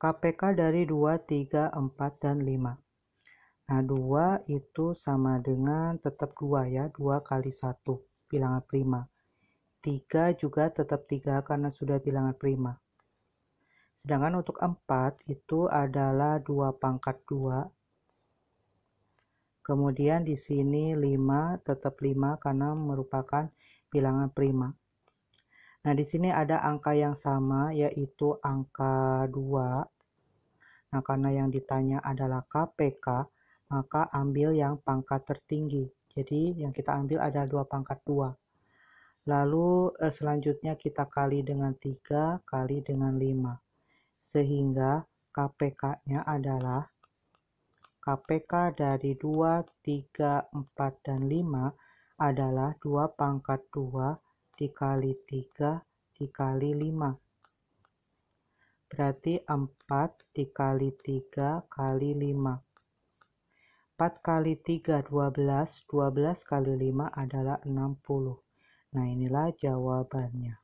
KPK dari 2, 3, 4, dan 5. Nah, 2 itu sama dengan tetap 2 ya, 2 kali 1, bilangan prima. 3 juga tetap 3 karena sudah bilangan prima. Sedangkan untuk 4 itu adalah 2 pangkat 2. Kemudian di sini 5 tetap 5 karena merupakan bilangan prima. Nah, di sini ada angka yang sama, yaitu angka 2. Nah, karena yang ditanya adalah KPK, maka ambil yang pangkat tertinggi. Jadi, yang kita ambil adalah 2 pangkat 2. Lalu, eh, selanjutnya kita kali dengan 3, kali dengan 5. Sehingga KPK-nya adalah KPK dari 2, 3, 4, dan 5 adalah 2 pangkat 2 dikali 3 dikali 5. Berarti 4 dikali 3 kali 5. 4 kali 3 12, 12 kali 5 adalah 60. Nah inilah jawabannya.